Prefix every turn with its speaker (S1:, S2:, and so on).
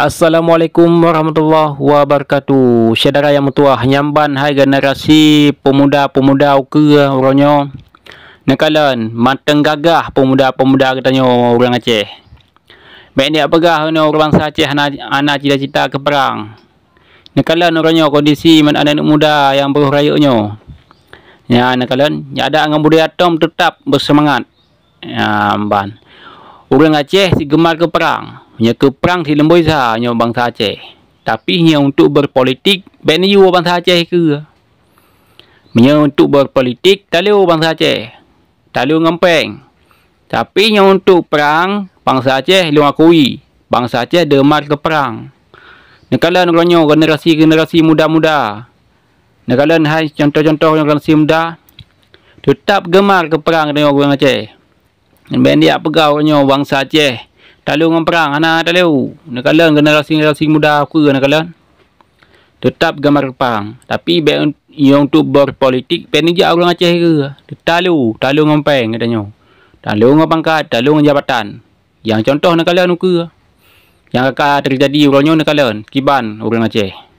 S1: Assalamualaikum warahmatullahi wabarakatuh. Syedara yang mentua nyamban hai generasi pemuda-pemuda uke urangnyo. Nakalan mateng gagah pemuda-pemuda kita katanyo orang Aceh. Baik ni apa gah ni orang bangsa Aceh anak ana cita-cita ke perang. Nakalan urangnyo kondisi man anak muda yang beruh rayuknyo. Ya nakalan, ya ada angan budaya tom tetap bersemangat. Ya amban. Orang Aceh si gemar ke perang. Nya ke perang di lembu sa nya bangsa Aceh. Tapi nya untuk berpolitik ben yu bangsa Aceh ke. Nya untuk berpolitik talu bangsa Aceh. Talu ngempeng. Tapi nya untuk perang bangsa Aceh lu akui. Bangsa Aceh demar ke perang. Nekalan ronyo generasi-generasi muda-muda. Nekalan hai contoh-contoh generasi muda tetap gemar ke perang dengan orang Aceh. Dan dia pegau ronyo bangsa Aceh. Talu dengan perang Anak talu Nak kalan generasi-generasi muda aku, nak kalan Tetap gambar perang Tapi Yang tu berpolitik Penerja orang Aceh ke Talu Talu dengan peng Katanya Talu dengan pangkat Talu dengan jabatan Yang contoh nak kalan Yang kakak terjadi Orangnya nak kalan Kiban orang Aceh